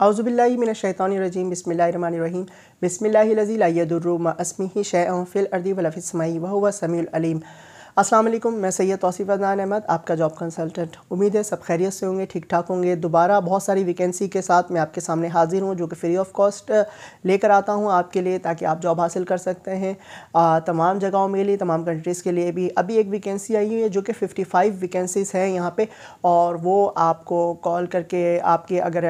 أعوذ بالله من الشيطان الرجيم بسم الله الرحمن الرحيم بسم الله الذي لا يضر مع اسمه شيئا في الأرض ولا في السماء وهو السميع العليم अस्सलाम वालेकुम मैं सैयद तौसीफ अदनान अहमद आपका जॉब कंसल्टेंट उम्मीद है सब खैरियत से होंगे ठीक ठाक होंगे दोबारा बहुत सारी वैकेंसी के साथ मैं आपके सामने हाजिर हूँ जो कि फ्री ऑफ कॉस्ट लेकर आता हूँ आपके लिए ताकि आप जॉब हासिल कर सकते हैं आ, तमाम जगहों के लिए तमाम कंट्रीज़ के लिए भी अभी एक वैकेंसी आई हुई है जो कि फ़िफ्टी फाइव वैकेंसीज़ हैं यहाँ पर और वो आपको कॉल करके आपके अगर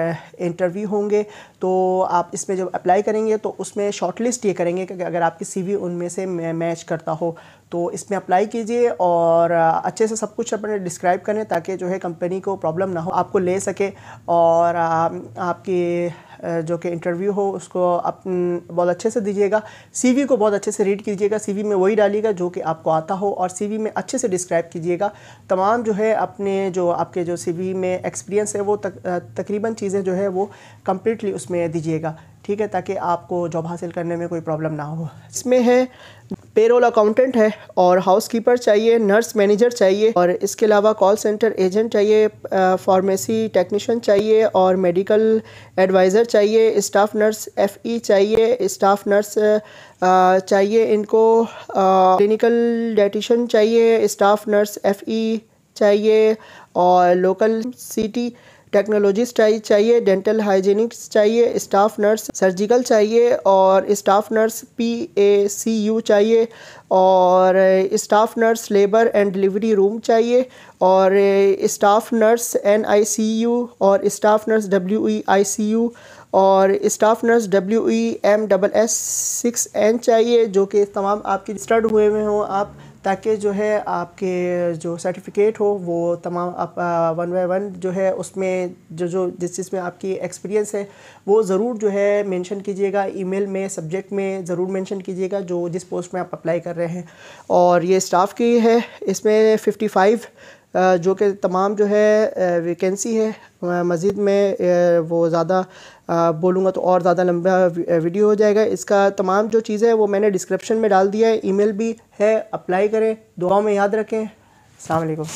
इंटरव्यू होंगे तो आप इसमें जब अप्लाई करेंगे तो उसमें शॉर्ट लिस्ट ये करेंगे कि अगर आपकी सी उनमें से मैच करता हो तो इसमें अप्लाई कीजिए और अच्छे से सब कुछ अपने डिस्क्राइब करें ताकि जो है कंपनी को प्रॉब्लम ना हो आपको ले सके और आपकी जो कि इंटरव्यू हो उसको आप बहुत अच्छे से दीजिएगा सीवी को बहुत अच्छे से रीड कीजिएगा सीवी में वही डालिएगा जो कि आपको आता हो और सीवी में अच्छे से डिस्क्राइब कीजिएगा तमाम जो है अपने जो आपके जो सीवी में एक्सपीरियंस है वो तक, तकरीबन चीज़ें जो है वो कम्प्लीटली उसमें दीजिएगा ठीक है ताकि आपको जॉब हासिल करने में कोई प्रॉब्लम ना हो इसमें है पेरोल अकाउंटेंट है और हाउसकीपर चाहिए नर्स मैनेजर चाहिए और इसके अलावा कॉल सेंटर एजेंट चाहिए फार्मेसी टेक्नीशियन चाहिए और मेडिकल एडवाइज़र चाहिए स्टाफ नर्स एफ ई चाहिए स्टाफ नर्स चाहिए इनको क्लिनिकल डेटिशन चाहिए स्टाफ नर्स एफ ई चाहिए और लोकल सिटी टेक्नोलॉजिस्ट चाहिए डेंटल हाइजीनिक्स चाहिए स्टाफ नर्स सर्जिकल चाहिए और staff nurse P A C U चाहिए और staff nurse labour and delivery room चाहिए और staff nurse N I C U और staff nurse W E I C U और staff nurse W E M double S six N चाहिए जो कि तमाम आपके रजिस्टर्ड हुए हुए हों आप ताकि जो है आपके जो सर्टिफिकेट हो वो तमाम आप वन बाई वन जो है उसमें जो जो जिस चीज़ में आपकी एक्सपीरियंस है वो ज़रूर जो है मेंशन कीजिएगा ईमेल में सब्जेक्ट में ज़रूर मेंशन कीजिएगा जो जिस पोस्ट में आप अप्लाई कर रहे हैं और ये स्टाफ की है इसमें फ़िफ्टी फाइव जो कि तमाम जो है वैकेंसी है मज़ीद में वो ज़्यादा बोलूँगा तो और ज़्यादा लंबा वीडियो हो जाएगा इसका तमाम जो चीज़ें है वो मैंने डिस्क्रिप्शन में डाल दिया है ईमेल भी है अप्लाई करें दुआ में याद रखें अलकुम